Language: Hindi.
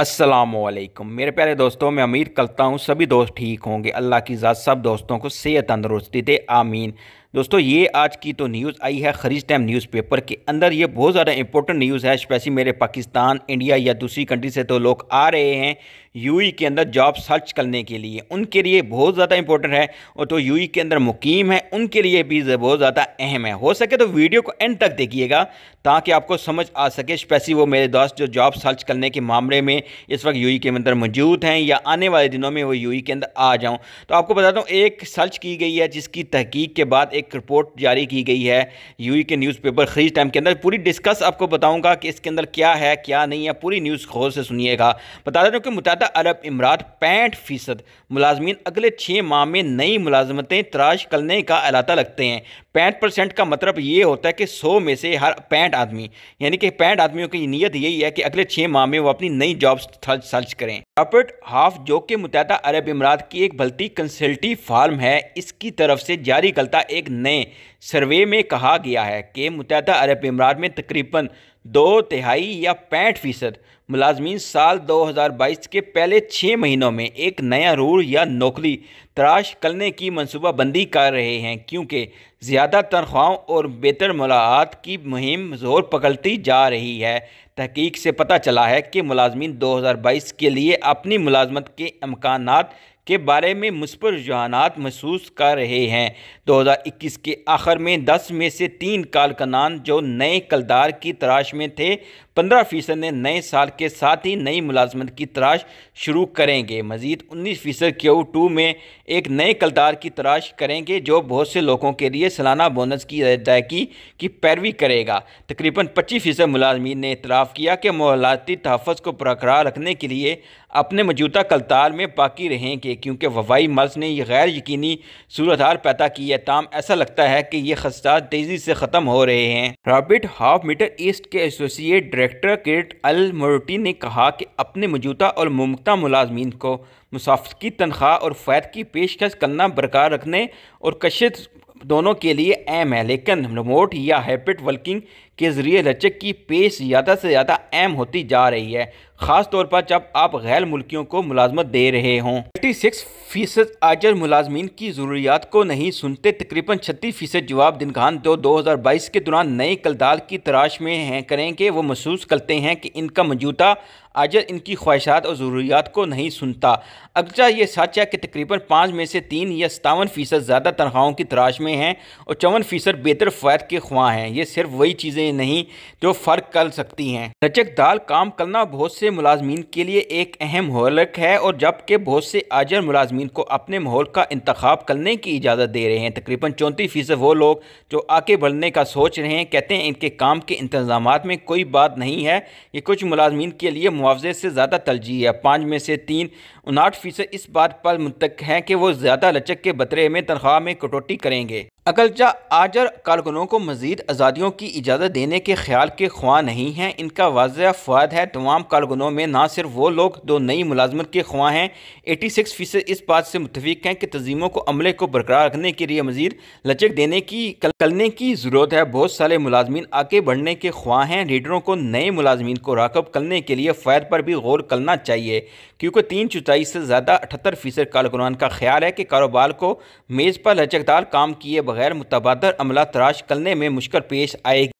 असलम मेरे प्यारे दोस्तों मैं उम्मीद करता हूँ सभी दोस्त ठीक होंगे अल्लाह की ज़ात सब दोस्तों को सेहत तंदुरुस्ती दे आमीन दोस्तों ये आज की तो न्यूज़ आई है खरीज टाइम न्यूज़पेपर के अंदर ये बहुत ज़्यादा इंपॉर्टेंट न्यूज़ है स्पेशली मेरे पाकिस्तान इंडिया या दूसरी कंट्री से तो लोग आ रहे हैं यूई e के अंदर जॉब सर्च करने के लिए उनके लिए बहुत ज़्यादा इंपॉर्टेंट है और तो यूई e के अंदर मुकीम है उनके लिए भी बहुत ज़्यादा अहम है हो सके तो वीडियो को एंड तक देखिएगा ताकि आपको समझ आ सके स्पेशली वो मेरे दोस्त जो जॉब सर्च करने के मामले में इस वक्त यू e के अंदर मौजूद हैं या आने वाले दिनों में वो यू के अंदर आ जाऊँ तो आपको बताता हूँ एक सर्च की गई है जिसकी तहकीक के बाद एक रिपोर्ट जारी की गई है यूई के न्यूज़पेपर खरीज टाइम के अंदर पूरी डिस्कस आपको बताऊंगा कि इसके अंदर क्या है क्या नहीं है पूरी न्यूज़ खोर से सुनिएगा बता दें कि मुतहदा अरब इमरात पैंठ फ़ीसद मुलाजमीन अगले छः माह में नई मुलाजमतें तराश करने का अलाता लगते हैं पैंठ परसेंट का मतलब ये होता है कि सौ में से हर पैंठ आदमी यानी कि पैंठ आदमियों की नीयत यही है कि अगले छः माह में वो अपनी नई जॉब सर्च करें रॉबर्ट हाफ जो कि मुतहदा अरब इमरात की एक बल्ती कंसल्टी फार्म है इसकी तरफ से जारी करता एक नए सर्वे में कहा गया है कि मुतहदा अरब इमरात में तकरीबन दो तिहाई या पैंठ फीसद मुलाजमी साल 2022 के पहले छः महीनों में एक नया रूल या नौकरी तराश करने की मनसूबाबंदी कर रहे हैं क्योंकि ज़्यादा तनख्वाहों और बेहतर मुलाहत की मुहिम जोर पकड़ती जा रही है तहकीक से पता चला है कि हज़ार 2022 के लिए अपनी मुलाजमत के अमकान के बारे में मुस्बर रुझानात महसूस कर रहे हैं 2021 के आखिर में 10 में से तीन कालकनान जो नए कलदार की तलाश में थे 15 फीसद ने नए साल के साथ ही नई मुलाजमत की तलाश शुरू करेंगे मजीद 19 फीसद क्यू टू में एक नए कलदार की तलाश करेंगे जो बहुत से लोगों के लिए सालाना बोनस की अदायगी की पैरवी करेगा तकरीबन पच्चीस फीसद मुलाजमी ने इतराफ़ किया कि मोहलाती तहफ़ को बरकरार रखने के लिए अपने मौजूदा कलदार में बाकी रहेंगे क्योंकि वबाई मर्ज ने यह गैर यकीनी सूरत हाल पैदा की है ताम ऐसा लगता है कि ये खसात तेज़ी से ख़त्म हो रहे हैं रॉबिट हाफ मीटर ईस्ट के एसोसिएट डायरेक्टर किरट अल मोरटी ने कहा कि अपने मौजूदा और मुमता मुलाजमीन को मुसाफत की तनख्वाह और फ़ैद की पेशकश करना बरकरार रखने और कशिश दोनों के लिए अहम है लेकिन रिमोट या हैबिट वर्किंग के ज़रिए लचक की पेश ज़्यादा से ज़्यादा अहम होती जा रही है ख़ास तौर पर जब आप गैर मुल्कियों को मुलाजमत दे रहे हों थर्टी सिक्स फ़ीसद आजर मुलाजमीन की ज़रूरियात को नहीं सुनते तकरीबन छत्तीस फ़ीसद जवाब दिनखान दो दो हज़ार बाईस के दौरान नए कलदाल की तराश में हैं करें कि वो महसूस करते हैं कि इनका मौजूदा आजर इनकी ख्वाहिशात और ज़रूरियात को नहीं सुनता अगचा ये सच है कि तकरीबन पाँच में से तीन या सतावन फ़ीसद ज़्यादा तनख्वाहों की तराश में हैं और चौवन फ़ीसद बेहतर फ़ायद के ख्वाह हैं ये सिर्फ वही चीज़ें चीज़ें नहीं जो फ़र्क कर सकती हैं लचकदार काम करना बहुत से मुलाजमीन के लिए एक अहम हलक है और जबकि बहुत से आजर मुलाजमीन को अपने माहौल का इंतखब करने की इजाज़त दे रहे हैं तकरीबन चौंतीस फ़ीसद वो लोग जो आगे बढ़ने का सोच रहे हैं कहते हैं इनके काम के इंतजाम में कोई बात नहीं है ये कुछ मुलाजमीन के लिए मुआवजे से ज़्यादा तरजीह है पाँच में से तीन उनाहठ फ़ीसद इस बात पर मुंतक हैं कि वो ज़्यादा लचक के बतरे में तनख्वाह में कटौती करेंगे अकलचा आजर कारकुनों को मजीद आज़ादियों की इजाज़त देने के ख्याल के ख्वाह नहीं हैं इनका वाज फ़वाद है तमाम कारकुनों में ना सिर्फ वो लोग दो नई मुलाजमत के ख्वाह हैं एटी सिक्स फ़ीसद इस बात से मुतफिक हैं कि तजीमों को अमले को बरकरार रखने के लिए मजीद लचक देने की कल, कलने की ज़रूरत है बहुत सारे मुलाजमीन आगे बढ़ने के ख्वाह हैं लीडरों को नए मुलाजमी को राकब करने के लिए फ़ायद पर भी गौर करना चाहिए क्योंकि तीन चौथाई से ज़्यादा अठहत्तर फ़ीसद कारकुनान का ख्याल है कि कारोबार को मेज़ पर लचकदार काम किए बगैर बगैर मुतबादर अमला तराश करने में मुश्किल पेश आएगी